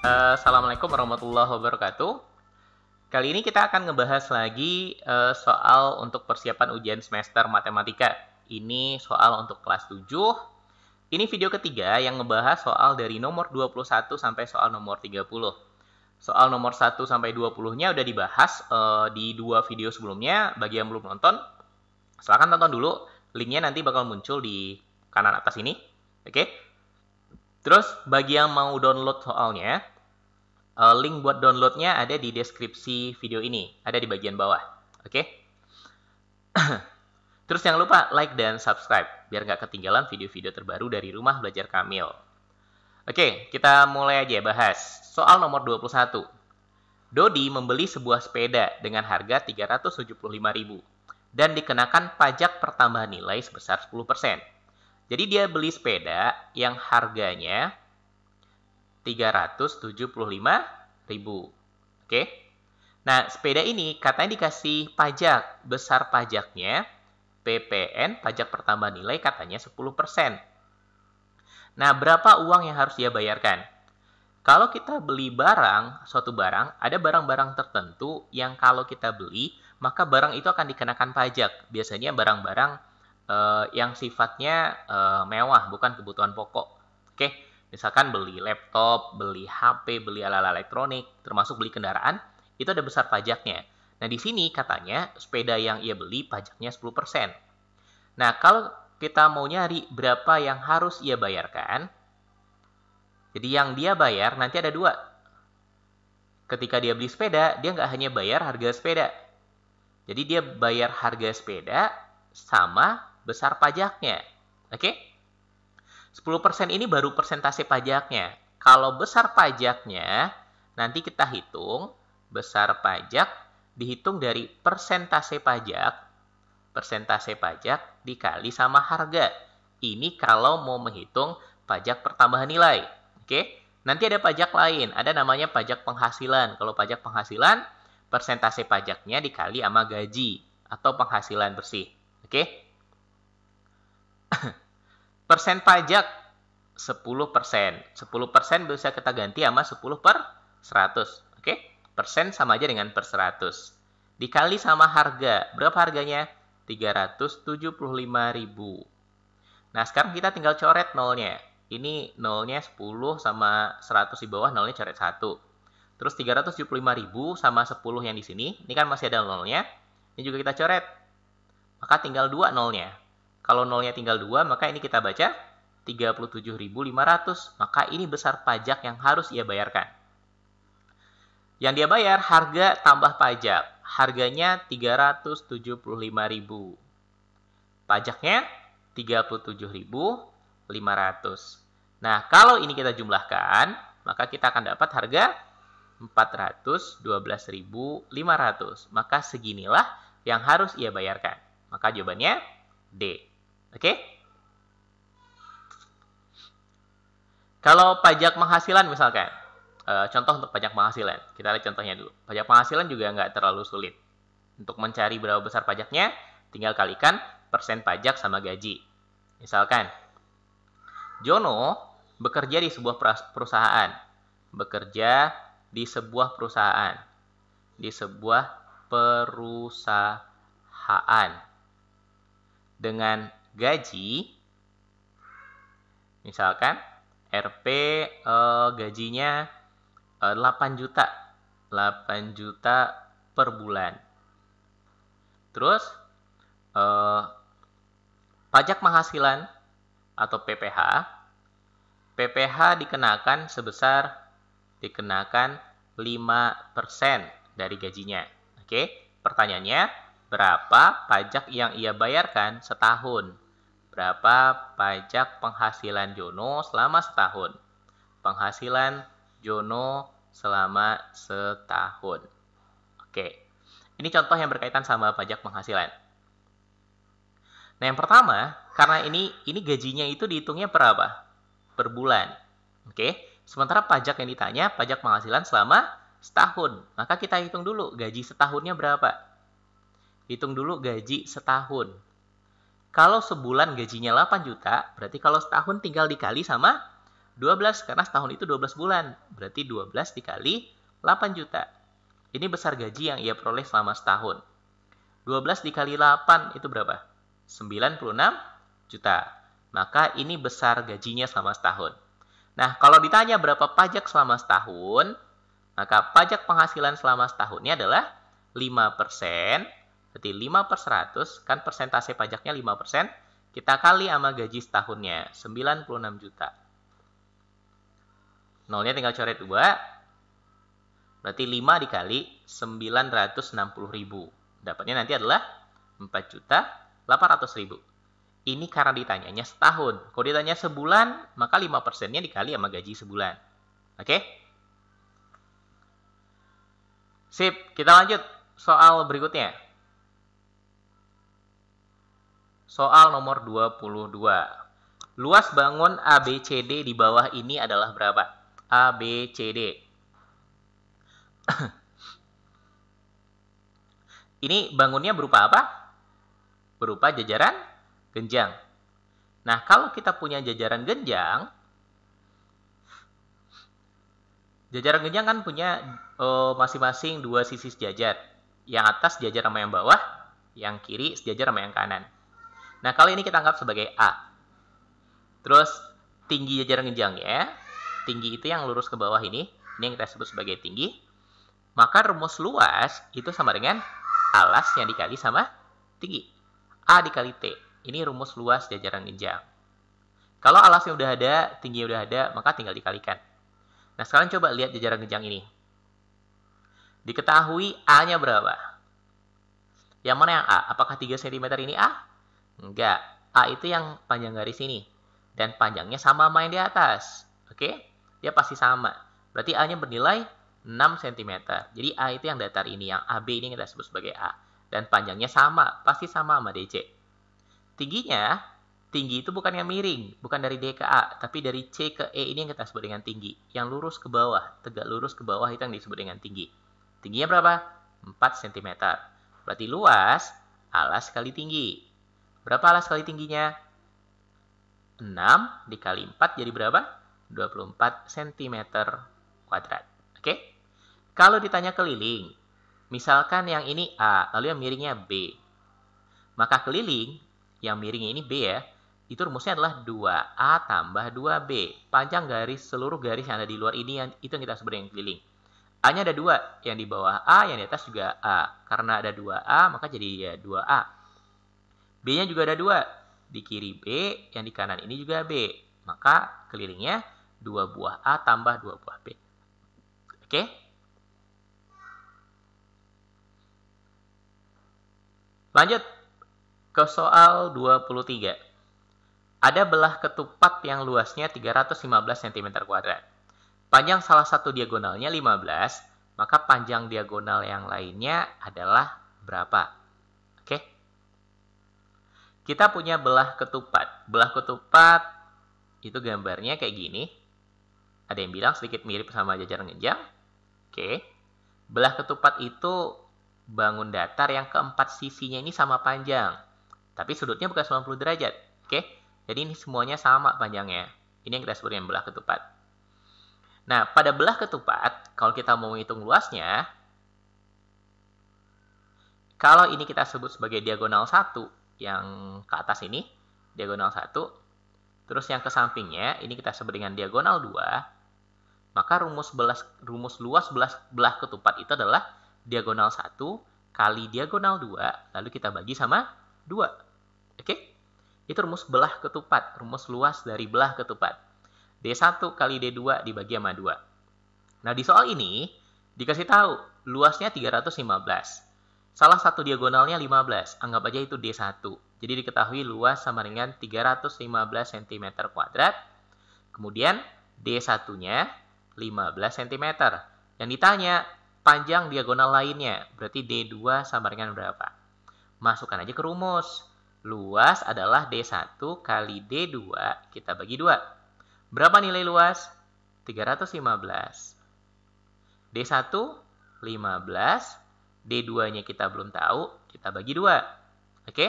Eh, Assalamualaikum warahmatullahi wabarakatuh. Kali ini kita akan ngebahas lagi eh, soal untuk persiapan ujian semester matematika. Ini soal untuk kelas 7. Ini video ketiga yang ngebahas soal dari nomor 21 sampai soal nomor 30. Soal nomor 1 sampai 20-nya udah dibahas eh, di dua video sebelumnya. Bagi yang belum nonton, silahkan tonton dulu. Linknya nanti bakal muncul di kanan atas ini. Oke, okay? Terus bagi yang mau download soalnya, eh, link buat downloadnya ada di deskripsi video ini, ada di bagian bawah. Oke? Okay? Terus jangan lupa like dan subscribe biar nggak ketinggalan video-video terbaru dari Rumah Belajar Kamil. Oke, kita mulai aja bahas soal nomor 21. Dodi membeli sebuah sepeda dengan harga 375.000 dan dikenakan pajak pertambahan nilai sebesar 10%. Jadi dia beli sepeda yang harganya 375 ribu. Oke. Nah, sepeda ini katanya dikasih pajak. Besar pajaknya PPN, pajak pertambahan nilai katanya 10%. Nah, berapa uang yang harus dia bayarkan? Kalau kita beli barang, suatu barang, ada barang-barang tertentu yang kalau kita beli, maka barang itu akan dikenakan pajak. Biasanya barang-barang uh, yang sifatnya uh, mewah, bukan kebutuhan pokok. Oke, misalkan beli laptop, beli HP, beli alat-alat elektronik, termasuk beli kendaraan, itu ada besar pajaknya. Nah, di sini katanya sepeda yang ia beli pajaknya 10%. Nah, kalau kita mau nyari berapa yang harus ia bayarkan, jadi yang dia bayar nanti ada dua. Ketika dia beli sepeda, dia nggak hanya bayar harga sepeda. Jadi dia bayar harga sepeda sama besar pajaknya. Oke? Okay? 10% ini baru persentase pajaknya. Kalau besar pajaknya, nanti kita hitung besar pajak dihitung dari persentase pajak, persentase pajak dikali sama harga. Ini kalau mau menghitung pajak pertambahan nilai. Oke? Okay? Nanti ada pajak lain, ada namanya pajak penghasilan. Kalau pajak penghasilan, persentase pajaknya dikali sama gaji atau penghasilan bersih. Oke? persen pajak 10 persen. 10 persen bisa kita ganti sama 10 per 100. Oke, persen sama aja dengan per 100. Dikali sama harga. Berapa harganya? 375.000. Nah, sekarang kita tinggal coret nolnya. Ini nolnya 10 sama 100 di bawah, nolnya coret 1. Terus 375.000 sama 10 yang di sini, ini kan masih ada nolnya. Ini juga kita coret. Maka tinggal 2 nolnya. Kalau nolnya tinggal 2, maka ini kita baca 37.500. Maka ini besar pajak yang harus ia bayarkan. Yang dia bayar harga tambah pajak. Harganya 375.000. Pajaknya 37.500. Nah, kalau ini kita jumlahkan, maka kita akan dapat harga 412.500. Maka seginilah yang harus ia bayarkan. Maka jawabannya D. Oke? Okay? Kalau pajak penghasilan misalkan, eh, contoh untuk pajak penghasilan, kita lihat contohnya dulu. Pajak penghasilan juga nggak terlalu sulit. Untuk mencari berapa besar pajaknya, tinggal kalikan persen pajak sama gaji. Misalkan, Jono bekerja di sebuah perusahaan, bekerja di sebuah perusahaan, di sebuah perusahaan dengan gaji misalkan RP uh, eh, gajinya uh, eh, 8 juta 8 juta per bulan terus uh, pajak penghasilan atau PPH PPH dikenakan sebesar dikenakan 5% dari gajinya oke pertanyaannya berapa pajak yang ia bayarkan setahun berapa pajak penghasilan Jono selama setahun. Penghasilan Jono selama setahun. Oke, ini contoh yang berkaitan sama pajak penghasilan. Nah, yang pertama, karena ini ini gajinya itu dihitungnya per apa? Per bulan. Oke, sementara pajak yang ditanya, pajak penghasilan selama setahun. Maka kita hitung dulu gaji setahunnya berapa. Hitung dulu gaji setahun. Kalau sebulan gajinya 8 juta, berarti kalau setahun tinggal dikali sama 12 karena setahun itu 12 bulan. Berarti 12 dikali 8 juta. Ini besar gaji yang ia peroleh selama setahun. 12 dikali 8 itu berapa? 96 juta. Maka ini besar gajinya selama setahun. Nah, kalau ditanya berapa pajak selama setahun, maka pajak penghasilan selama setahunnya adalah 5% Berarti 5 per 100, kan persentase pajaknya 5%, persen, kita kali sama gaji setahunnya, 96 juta. Nolnya tinggal coret 2, berarti 5 dikali 960 ribu. Dapatnya nanti adalah 4 juta 800 ribu. Ini karena ditanyanya setahun. Kalau ditanya sebulan, maka 5 persennya dikali sama gaji sebulan. Oke? Okay? Sip, kita lanjut soal berikutnya. Soal nomor 22. Luas bangun ABCD di bawah ini adalah berapa? ABCD. ini bangunnya berupa apa? Berupa jajaran genjang. Nah, kalau kita punya jajaran genjang, jajaran genjang kan punya eh, masing-masing oh, dua sisi sejajar. Yang atas sejajar sama yang bawah, yang kiri sejajar sama yang kanan. Nah, kalau ini kita anggap sebagai A. Terus tinggi jajar genjangnya, tinggi itu yang lurus ke bawah ini, ini yang kita sebut sebagai tinggi. Maka rumus luas itu sama dengan alas yang dikali sama tinggi. A dikali T. Ini rumus luas jajaran genjang. Kalau alasnya udah ada, tinggi udah ada, maka tinggal dikalikan. Nah, sekarang coba lihat jajaran genjang ini. Diketahui A-nya berapa? Yang mana yang A? Apakah 3 cm ini A? Enggak. A itu yang panjang garis ini. Dan panjangnya sama sama yang di atas. Oke? Dia pasti sama. Berarti A-nya bernilai 6 cm. Jadi A itu yang datar ini, yang AB ini kita sebut sebagai A. Dan panjangnya sama, pasti sama sama DC. Tingginya, tinggi itu bukan yang miring, bukan dari D ke A, tapi dari C ke E ini yang kita sebut dengan tinggi. Yang lurus ke bawah, tegak lurus ke bawah itu yang disebut dengan tinggi. Tingginya berapa? 4 cm. Berarti luas, alas kali tinggi. Berapa alas kali tingginya? 6 dikali 4 jadi berapa? 24 cm kuadrat. Oke? Kalau ditanya keliling, misalkan yang ini A, lalu yang miringnya B. Maka keliling, yang miringnya ini B ya, itu rumusnya adalah 2A tambah 2B. Panjang garis, seluruh garis yang ada di luar ini, yang, itu yang kita sebut yang keliling. A-nya ada dua, yang di bawah A, yang di atas juga A. Karena ada 2A, maka jadi ya 2A. B-nya juga ada dua. Di kiri B, yang di kanan ini juga B. Maka kelilingnya dua buah A tambah dua buah B. Oke? Lanjut ke soal 23. Ada belah ketupat yang luasnya 315 cm kuadrat. Panjang salah satu diagonalnya 15, maka panjang diagonal yang lainnya adalah berapa? Kita punya belah ketupat. Belah ketupat itu gambarnya kayak gini. Ada yang bilang sedikit mirip sama jajaran genjang. Oke. Belah ketupat itu bangun datar yang keempat sisinya ini sama panjang. Tapi sudutnya bukan 90 derajat. Oke. Jadi ini semuanya sama panjangnya. Ini yang kita sebut dengan belah ketupat. Nah, pada belah ketupat, kalau kita mau menghitung luasnya, kalau ini kita sebut sebagai diagonal 1, yang ke atas ini diagonal 1 terus yang ke sampingnya ini kita sebut dengan diagonal 2 maka rumus belas rumus luas belas belah ketupat itu adalah diagonal 1 kali diagonal 2 lalu kita bagi sama 2 oke okay? itu rumus belah ketupat rumus luas dari belah ketupat D1 kali D2 dibagi sama 2 nah di soal ini dikasih tahu luasnya 315 Salah satu diagonalnya 15, anggap aja itu D1. Jadi diketahui luas sama dengan 315 cm kuadrat. Kemudian D1-nya 15 cm. Yang ditanya panjang diagonal lainnya, berarti D2 sama dengan berapa? Masukkan aja ke rumus. Luas adalah D1 kali D2 kita bagi 2. Berapa nilai luas? 315. D1 15 D2-nya kita belum tahu, kita bagi 2. Oke?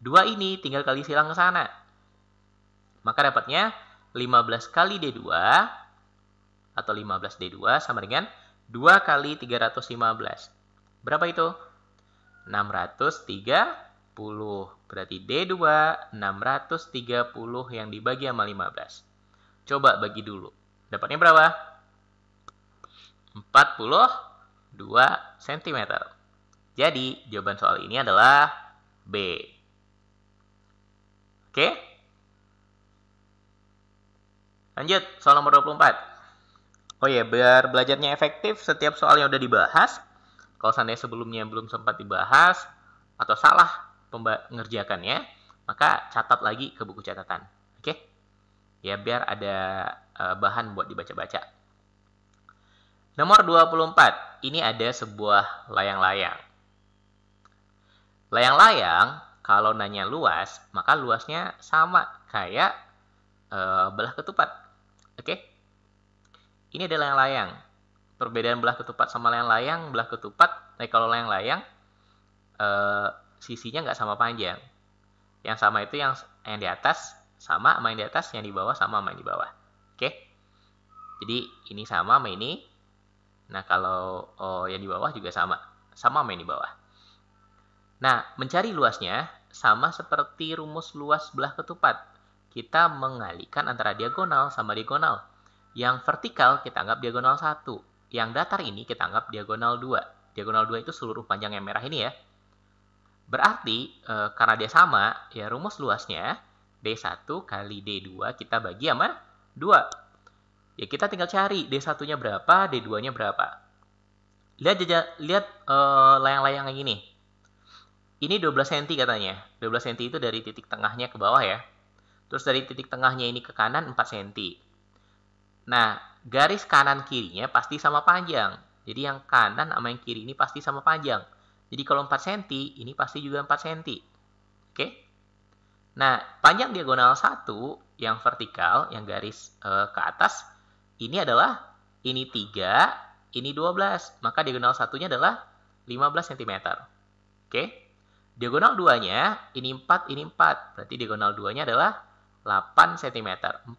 2 ini tinggal kali silang ke sana. Maka dapatnya 15 kali D2 atau 15 D2 sama dengan 2 kali 315. Berapa itu? 630. Berarti D2 630 yang dibagi sama 15. Coba bagi dulu. Dapatnya berapa? 40 2 cm. Jadi, jawaban soal ini adalah B. Oke? Lanjut, soal nomor 24. Oh ya, biar belajarnya efektif, setiap soal yang udah dibahas, kalau seandainya sebelumnya belum sempat dibahas, atau salah mengerjakannya, maka catat lagi ke buku catatan. Oke? Ya, biar ada eh, bahan buat dibaca-baca. Nomor 24, ini ada sebuah layang-layang. Layang-layang, kalau nanya luas, maka luasnya sama kayak e, belah ketupat. Oke? Ini adalah layang-layang. Perbedaan belah ketupat sama layang-layang, belah ketupat, nah kalau layang-layang, e, sisinya nggak sama panjang. Yang sama itu yang yang di atas sama sama yang di atas, yang di bawah sama sama yang di bawah. Oke? Jadi ini sama sama ini, Nah, kalau oh, yang di bawah juga sama. Sama main di bawah. Nah, mencari luasnya sama seperti rumus luas belah ketupat. Kita mengalihkan antara diagonal sama diagonal. Yang vertikal kita anggap diagonal 1. Yang datar ini kita anggap diagonal 2. Diagonal 2 itu seluruh panjang yang merah ini ya. Berarti, e, karena dia sama, ya rumus luasnya D1 kali D2 kita bagi sama 2 ya kita tinggal cari D1-nya berapa, D2-nya berapa. Lihat lihat layang eh, layang-layang yang ini. Ini 12 cm katanya. 12 cm itu dari titik tengahnya ke bawah ya. Terus dari titik tengahnya ini ke kanan 4 cm. Nah, garis kanan kirinya pasti sama panjang. Jadi yang kanan sama yang kiri ini pasti sama panjang. Jadi kalau 4 cm, ini pasti juga 4 cm. Oke? Nah, panjang diagonal 1 yang vertikal, yang garis uh, ke atas ini adalah ini 3, ini 12. Maka diagonal satunya adalah 15 cm. Oke. Diagonal 2-nya, ini 4, ini 4. Berarti diagonal 2-nya adalah 8 cm.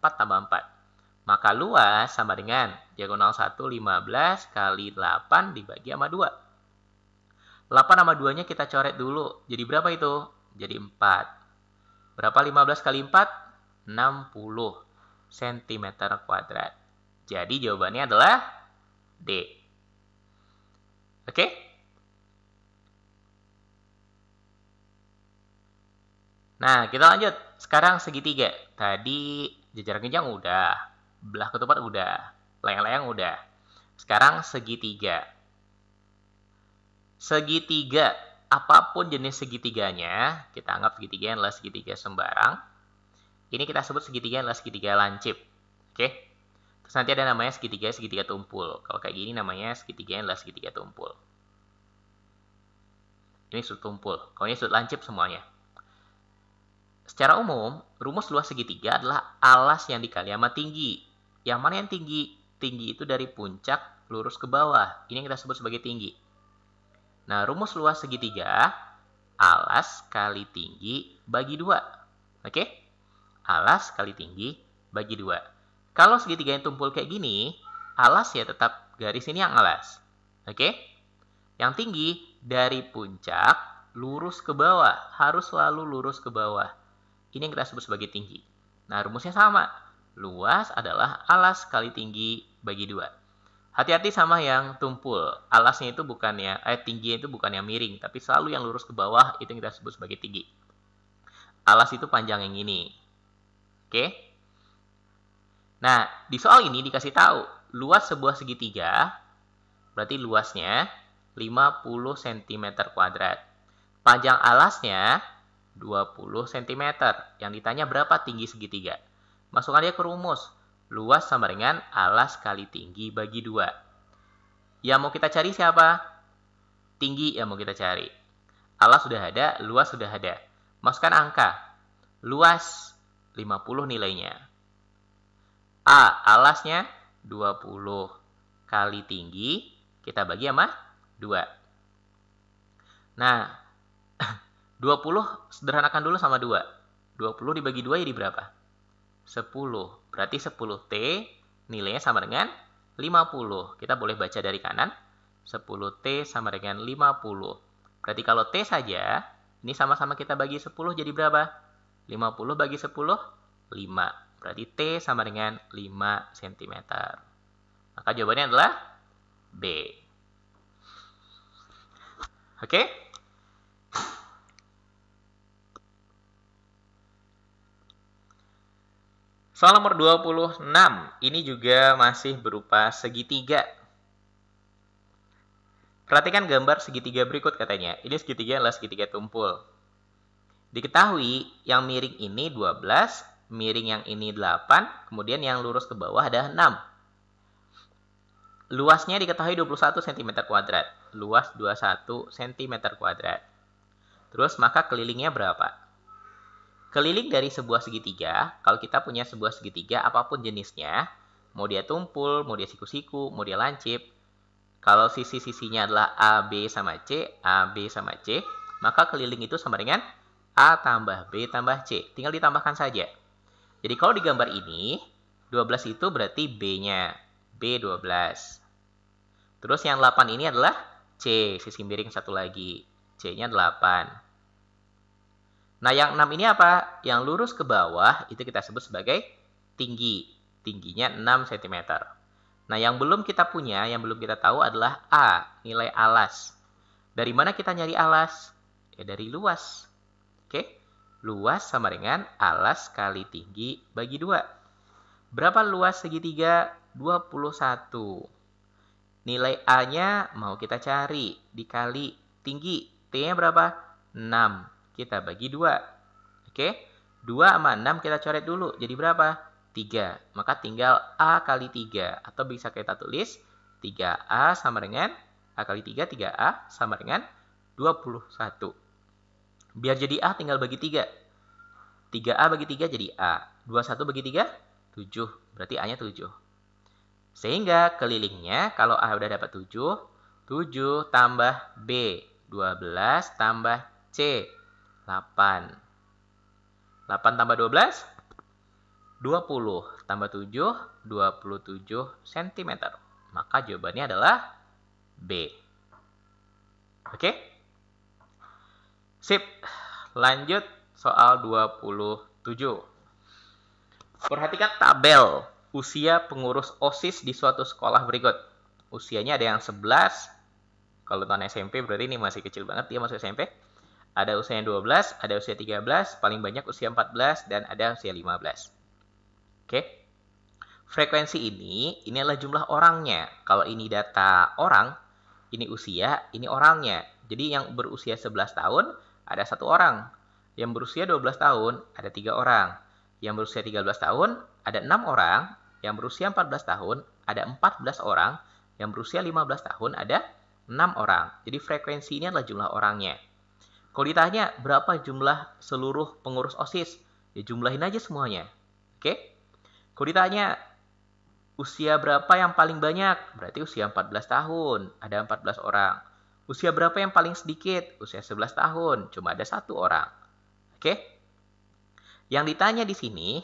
4 tambah 4. Maka luas sama dengan diagonal 1, 15 kali 8 dibagi sama 2. 8 sama 2-nya kita coret dulu. Jadi berapa itu? Jadi 4. Berapa 15 kali 4? 60 cm kuadrat. Jadi jawabannya adalah D. Oke? Nah, kita lanjut. Sekarang segitiga. Tadi jajar genjang udah, belah ketupat udah, layang-layang udah. Sekarang segitiga. Segitiga, apapun jenis segitiganya, kita anggap segitiga adalah segitiga sembarang. Ini kita sebut segitiga adalah segitiga lancip. Oke? nanti ada namanya segitiga segitiga tumpul. Kalau kayak gini namanya segitiga adalah segitiga tumpul. Ini sudut tumpul. Kalau ini sudut lancip semuanya. Secara umum, rumus luas segitiga adalah alas yang dikali sama tinggi. Yang mana yang tinggi? Tinggi itu dari puncak lurus ke bawah. Ini yang kita sebut sebagai tinggi. Nah, rumus luas segitiga, alas kali tinggi bagi dua. Oke? Alas kali tinggi bagi dua. Kalau segitiga yang tumpul kayak gini, alas ya tetap garis ini yang alas. Oke? Yang tinggi dari puncak lurus ke bawah, harus selalu lurus ke bawah. Ini yang kita sebut sebagai tinggi. Nah, rumusnya sama. Luas adalah alas kali tinggi bagi dua. Hati-hati sama yang tumpul. Alasnya itu bukan ya, eh tingginya itu bukan yang miring, tapi selalu yang lurus ke bawah itu yang kita sebut sebagai tinggi. Alas itu panjang yang ini. Oke? Okay? Nah, di soal ini dikasih tahu luas sebuah segitiga berarti luasnya 50 cm kuadrat. Panjang alasnya 20 cm. Yang ditanya berapa tinggi segitiga? Masukkan dia ke rumus. Luas sama dengan alas kali tinggi bagi 2. Yang mau kita cari siapa? Tinggi yang mau kita cari. Alas sudah ada, luas sudah ada. Masukkan angka. Luas 50 nilainya A alasnya 20 kali tinggi kita bagi sama 2. Nah, 20 sederhanakan dulu sama 2. 20 dibagi 2 jadi berapa? 10. Berarti 10T nilainya sama dengan 50. Kita boleh baca dari kanan. 10T sama dengan 50. Berarti kalau T saja, ini sama-sama kita bagi 10 jadi berapa? 50 bagi 10, 5. Berarti T sama dengan 5 cm. Maka jawabannya adalah B. Oke? Soal nomor 26, ini juga masih berupa segitiga. Perhatikan gambar segitiga berikut katanya. Ini segitiga adalah segitiga tumpul. Diketahui yang miring ini 12 miring yang ini 8, kemudian yang lurus ke bawah ada 6. Luasnya diketahui 21 cm kuadrat. Luas 21 cm kuadrat. Terus maka kelilingnya berapa? Keliling dari sebuah segitiga, kalau kita punya sebuah segitiga apapun jenisnya, mau dia tumpul, mau dia siku-siku, mau dia lancip, kalau sisi-sisinya adalah A, B sama C, A, sama C, maka keliling itu sama dengan A tambah B tambah C. Tinggal ditambahkan saja. Jadi kalau di gambar ini, 12 itu berarti B-nya. B12. Terus yang 8 ini adalah C, sisi miring satu lagi. C-nya 8. Nah, yang 6 ini apa? Yang lurus ke bawah itu kita sebut sebagai tinggi. Tingginya 6 cm. Nah, yang belum kita punya, yang belum kita tahu adalah A, nilai alas. Dari mana kita nyari alas? Ya, dari luas. Luas sama dengan alas kali tinggi bagi 2. Berapa luas segitiga? 21. Nilai A-nya mau kita cari dikali tinggi. T-nya berapa? 6. Kita bagi 2. Oke? 2 sama 6 kita coret dulu. Jadi berapa? 3. Maka tinggal A kali 3. Atau bisa kita tulis 3A sama dengan A kali 3, 3A sama dengan 21. Biar jadi A tinggal bagi 3. 3A bagi 3 jadi A. 21 bagi 3, 7. Berarti A-nya 7. Sehingga kelilingnya kalau A udah dapat 7, 7 tambah B, 12 tambah C, 8. 8 tambah 12, 20 tambah 7, 27 cm. Maka jawabannya adalah B. Oke? Okay? Sip, lanjut soal 27. Perhatikan tabel usia pengurus OSIS di suatu sekolah berikut. Usianya ada yang 11, kalau tahun SMP berarti ini masih kecil banget dia masuk SMP. Ada usianya 12, ada usia 13, paling banyak usia 14, dan ada usia 15. Oke. Frekuensi ini, ini adalah jumlah orangnya. Kalau ini data orang, ini usia, ini orangnya. Jadi yang berusia 11 tahun, ada satu orang. Yang berusia 12 tahun, ada tiga orang. Yang berusia 13 tahun, ada enam orang. Yang berusia 14 tahun, ada 14 orang. Yang berusia 15 tahun, ada enam orang. Jadi frekuensi ini adalah jumlah orangnya. Kalau ditanya berapa jumlah seluruh pengurus OSIS, ya jumlahin aja semuanya. Oke? Kalau ditanya usia berapa yang paling banyak? Berarti usia 14 tahun, ada 14 orang. Usia berapa yang paling sedikit? Usia 11 tahun. Cuma ada satu orang. Oke? Yang ditanya di sini,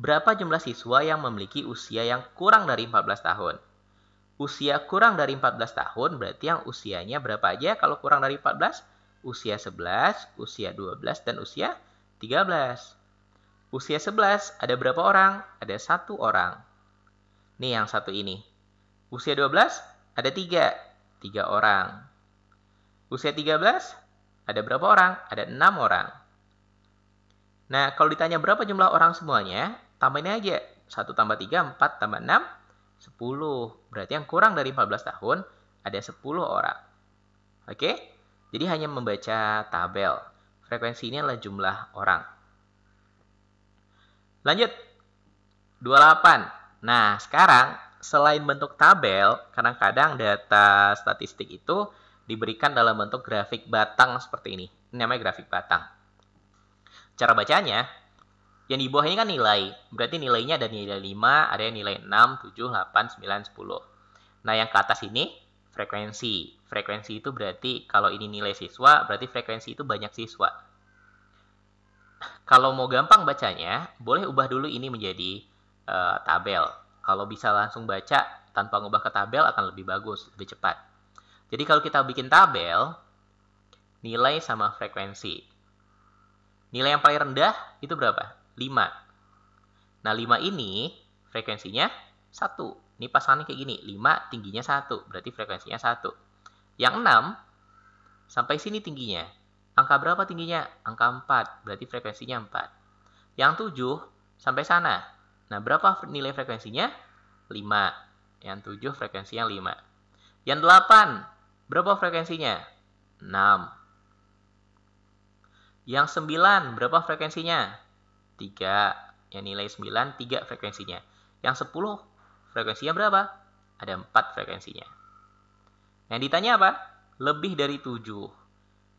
berapa jumlah siswa yang memiliki usia yang kurang dari 14 tahun? Usia kurang dari 14 tahun berarti yang usianya berapa aja kalau kurang dari 14? Usia 11, usia 12, dan usia 13. Usia 11 ada berapa orang? Ada satu orang. Nih yang satu ini. Usia 12 ada tiga. Tiga orang. Usia 13, ada berapa orang? Ada 6 orang. Nah, kalau ditanya berapa jumlah orang semuanya, tambahin aja. 1 tambah 3, 4 tambah 6, 10. Berarti yang kurang dari 14 tahun, ada 10 orang. Oke? Jadi hanya membaca tabel. Frekuensi ini adalah jumlah orang. Lanjut. 28. Nah, sekarang selain bentuk tabel, kadang-kadang data statistik itu diberikan dalam bentuk grafik batang seperti ini. Ini namanya grafik batang. Cara bacanya, yang di bawah ini kan nilai. Berarti nilainya ada nilai 5, ada yang nilai 6, 7, 8, 9, 10. Nah, yang ke atas ini frekuensi. Frekuensi itu berarti kalau ini nilai siswa, berarti frekuensi itu banyak siswa. Kalau mau gampang bacanya, boleh ubah dulu ini menjadi uh, tabel. Kalau bisa langsung baca tanpa ngubah ke tabel akan lebih bagus, lebih cepat. Jadi kalau kita bikin tabel, nilai sama frekuensi. Nilai yang paling rendah itu berapa? 5. Nah, 5 ini frekuensinya 1. Ini pasangannya kayak gini, 5 tingginya 1, berarti frekuensinya 1. Yang 6, sampai sini tingginya. Angka berapa tingginya? Angka 4, berarti frekuensinya 4. Yang 7, sampai sana. Nah, berapa nilai frekuensinya? 5. Yang 7 frekuensinya 5. Yang 8, Berapa frekuensinya? 6. Yang 9, berapa frekuensinya? 3. Yang nilai 9, 3 frekuensinya. Yang 10, frekuensinya berapa? Ada 4 frekuensinya. Yang ditanya apa? Lebih dari 7.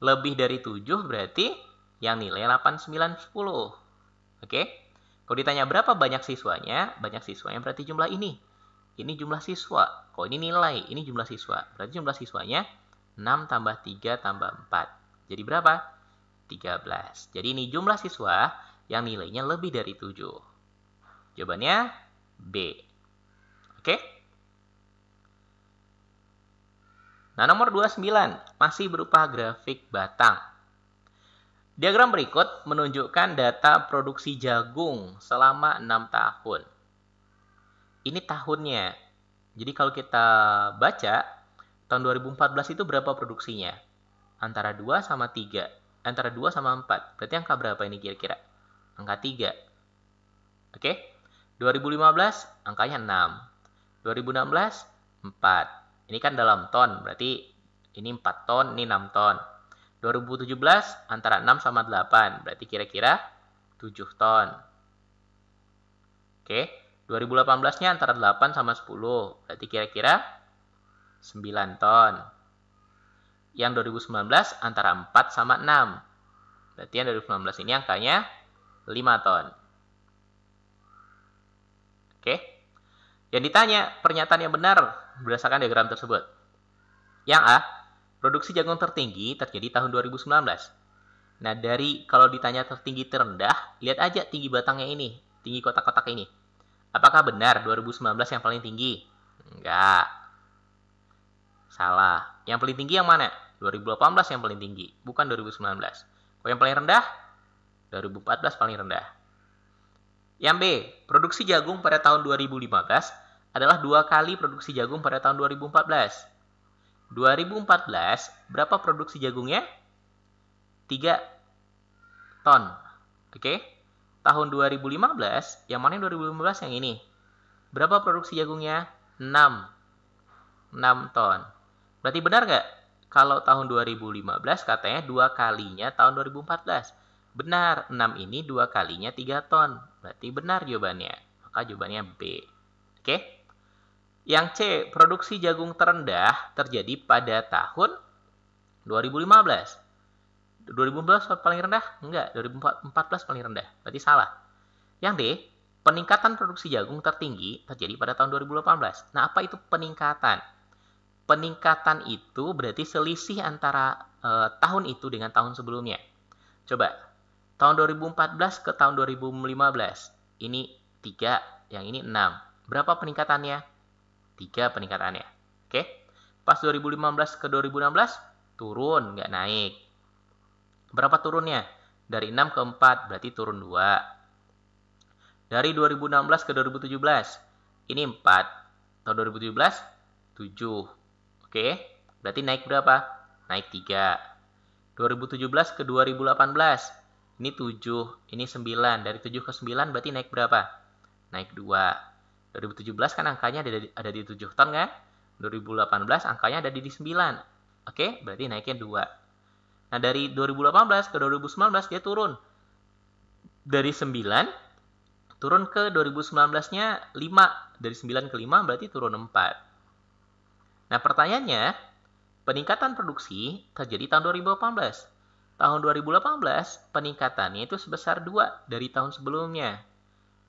Lebih dari 7 berarti yang nilai 8, 9, 10. Oke? Kalau ditanya berapa banyak siswanya, banyak siswanya berarti jumlah ini ini jumlah siswa. Kalau ini nilai, ini jumlah siswa. Berarti jumlah siswanya 6 tambah 3 tambah 4. Jadi berapa? 13. Jadi ini jumlah siswa yang nilainya lebih dari 7. Jawabannya B. Oke? Nah, nomor 29 masih berupa grafik batang. Diagram berikut menunjukkan data produksi jagung selama 6 tahun ini tahunnya. Jadi kalau kita baca tahun 2014 itu berapa produksinya? Antara 2 sama 3. Antara 2 sama 4. Berarti angka berapa ini kira-kira? Angka 3. Oke? 2015 angkanya 6. 2016 4. Ini kan dalam ton, berarti ini 4 ton, ini 6 ton. 2017 antara 6 sama 8, berarti kira-kira 7 ton. Oke. 2018-nya antara 8 sama 10. Berarti kira-kira 9 ton. Yang 2019 antara 4 sama 6. Berarti yang 2019 ini angkanya 5 ton. Oke. Yang ditanya, pernyataan yang benar berdasarkan diagram tersebut. Yang A, produksi jagung tertinggi terjadi tahun 2019. Nah, dari kalau ditanya tertinggi terendah, lihat aja tinggi batangnya ini, tinggi kotak-kotak ini. Apakah benar 2019 yang paling tinggi? Enggak. Salah. Yang paling tinggi yang mana? 2018 yang paling tinggi, bukan 2019. Kalau yang paling rendah? 2014 paling rendah. Yang B, produksi jagung pada tahun 2015 adalah dua kali produksi jagung pada tahun 2014. 2014 berapa produksi jagungnya? 3 ton. Oke. Okay? tahun 2015, yang mana yang 2015 yang ini. Berapa produksi jagungnya? 6. 6 ton. Berarti benar nggak? Kalau tahun 2015 katanya dua kalinya tahun 2014. Benar, 6 ini dua kalinya 3 ton. Berarti benar jawabannya. Maka jawabannya B. Oke? Yang C, produksi jagung terendah terjadi pada tahun 2015. 2014 paling rendah? Enggak, 2014 paling rendah. Berarti salah. Yang D, peningkatan produksi jagung tertinggi terjadi pada tahun 2018. Nah, apa itu peningkatan? Peningkatan itu berarti selisih antara e, tahun itu dengan tahun sebelumnya. Coba, tahun 2014 ke tahun 2015. Ini 3, yang ini 6. Berapa peningkatannya? 3 peningkatannya. Oke? Pas 2015 ke 2016, turun, nggak naik. Berapa turunnya? Dari 6 ke 4, berarti turun 2. Dari 2016 ke 2017, ini 4. Tahun 2017, 7. Oke, berarti naik berapa? Naik 3. 2017 ke 2018, ini 7, ini 9. Dari 7 ke 9 berarti naik berapa? Naik 2. 2017 kan angkanya ada di, ada di 7 ton kan? 2018 angkanya ada di 9. Oke, berarti naiknya 2. Nah, dari 2018 ke 2019 dia turun. Dari 9 turun ke 2019-nya 5. Dari 9 ke 5 berarti turun 4. Nah, pertanyaannya, peningkatan produksi terjadi tahun 2018. Tahun 2018 peningkatannya itu sebesar 2 dari tahun sebelumnya.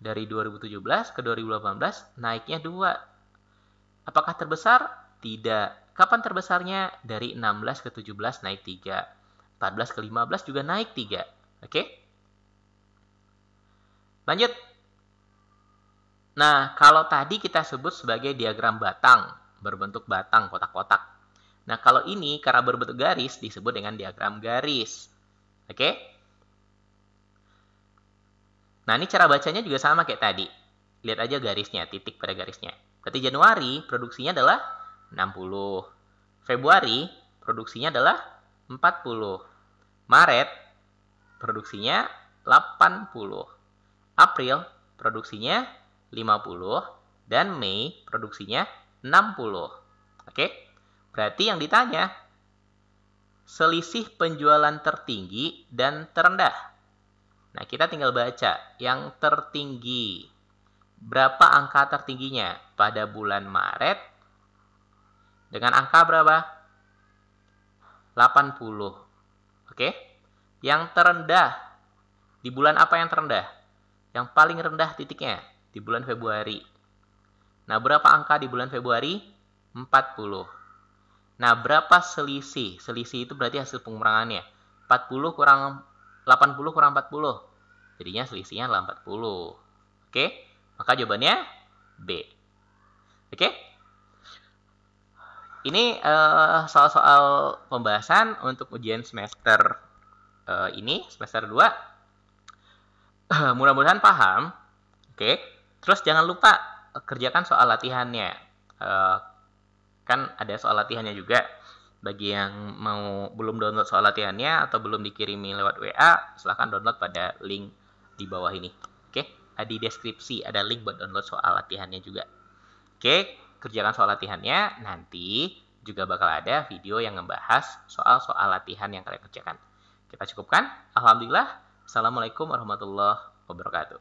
Dari 2017 ke 2018 naiknya 2. Apakah terbesar? Tidak. Kapan terbesarnya? Dari 16 ke 17 naik 3 14 ke 15 juga naik 3. Oke? Okay? Lanjut. Nah, kalau tadi kita sebut sebagai diagram batang, berbentuk batang kotak-kotak. Nah, kalau ini karena berbentuk garis disebut dengan diagram garis. Oke? Okay? Nah, ini cara bacanya juga sama kayak tadi. Lihat aja garisnya, titik pada garisnya. Berarti Januari produksinya adalah 60. Februari produksinya adalah 40. Maret produksinya 80, April produksinya 50 dan Mei produksinya 60. Oke? Berarti yang ditanya selisih penjualan tertinggi dan terendah. Nah, kita tinggal baca yang tertinggi. Berapa angka tertingginya pada bulan Maret? Dengan angka berapa? 80. Oke. Yang terendah di bulan apa yang terendah? Yang paling rendah titiknya di bulan Februari. Nah, berapa angka di bulan Februari? 40. Nah, berapa selisih? Selisih itu berarti hasil pengurangannya. 40 kurang 80 kurang 40. Jadinya selisihnya adalah 40. Oke? Maka jawabannya B. Oke? ini uh, soal-soal pembahasan untuk ujian semester uh, ini, semester 2. Uh, mudah-mudahan paham. Oke. Okay. Terus jangan lupa eh, kerjakan soal latihannya. Uh, kan ada soal latihannya juga. Bagi yang mau belum download soal latihannya atau belum dikirimi lewat WA, silahkan download pada link di bawah ini. Oke. Okay. Di deskripsi ada link buat download soal latihannya juga. Oke. Okay kerjakan soal latihannya, nanti juga bakal ada video yang ngebahas soal-soal latihan yang kalian kerjakan. Kita cukupkan. Alhamdulillah. Assalamualaikum warahmatullahi wabarakatuh.